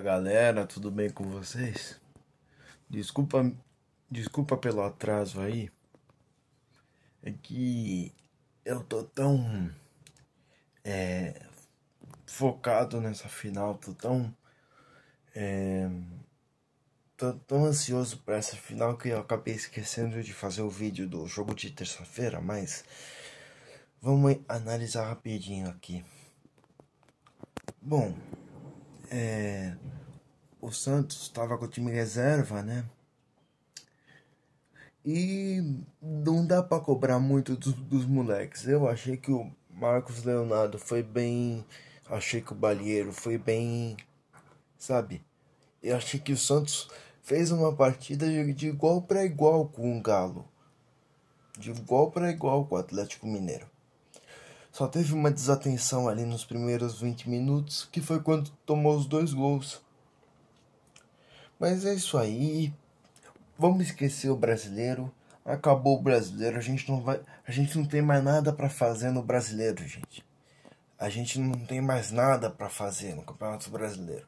galera, tudo bem com vocês? Desculpa, desculpa pelo atraso aí. É que eu tô tão é, focado nessa final, tô tão é, tô tão ansioso para essa final que eu acabei esquecendo de fazer o vídeo do jogo de terça-feira, mas vamos analisar rapidinho aqui. Bom, é, o Santos estava com o time reserva, né? E não dá para cobrar muito dos, dos moleques. Eu achei que o Marcos Leonardo foi bem. Achei que o Balheiro foi bem. Sabe? Eu achei que o Santos fez uma partida de, de igual para igual com o Galo. De igual para igual com o Atlético Mineiro. Só teve uma desatenção ali nos primeiros 20 minutos, que foi quando tomou os dois gols. Mas é isso aí. Vamos esquecer o brasileiro. Acabou o brasileiro. A gente não vai, a gente não tem mais nada para fazer no brasileiro, gente. A gente não tem mais nada para fazer no Campeonato Brasileiro.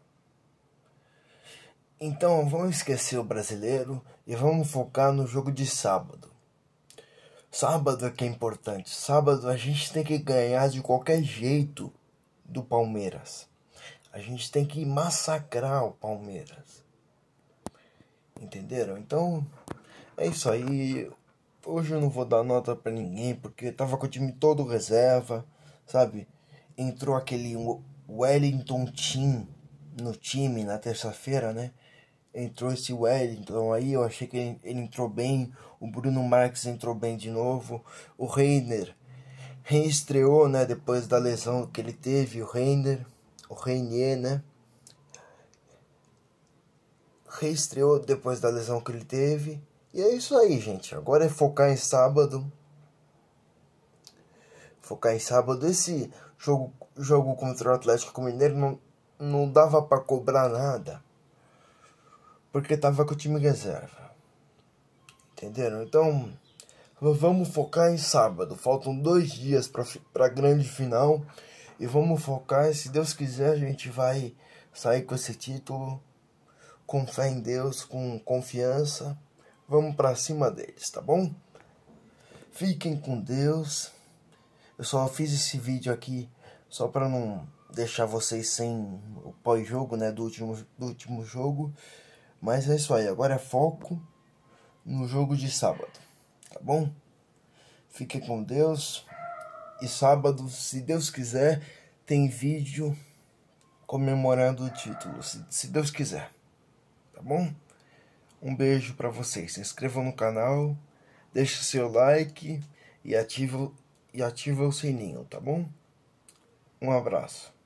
Então, vamos esquecer o brasileiro e vamos focar no jogo de sábado. Sábado é que é importante. Sábado a gente tem que ganhar de qualquer jeito do Palmeiras. A gente tem que massacrar o Palmeiras. Entenderam? Então, é isso aí. Hoje eu não vou dar nota para ninguém, porque tava com o time todo reserva, sabe? Entrou aquele Wellington Tim no time na terça-feira, né? entrou esse Wellington aí, eu achei que ele, ele, entrou bem, o Bruno Marques entrou bem de novo, o Reiner reestreou, né, depois da lesão que ele teve, o Reiner, o Reinier, né, reestreou depois da lesão que ele teve, e é isso aí, gente, agora é focar em sábado, focar em sábado, esse jogo, jogo contra o Atlético Mineiro não, não dava para cobrar nada, porque tava com o time reserva. Entenderam? Então, vamos focar em sábado. Faltam dois dias para a grande final. E vamos focar. se Deus quiser, a gente vai sair com esse título. Com fé em Deus, com confiança. Vamos para cima deles, tá bom? Fiquem com Deus. Eu só fiz esse vídeo aqui só para não deixar vocês sem o pós-jogo, né, do último, do último jogo. Mas é isso aí, agora é foco no jogo de sábado, tá bom? Fique com Deus. E sábado, se Deus quiser, tem vídeo comemorando o título, se, se Deus quiser. Tá bom? Um beijo para vocês. Se inscrevam no canal, deixe seu like e ativa e ativa o sininho, tá bom? Um abraço.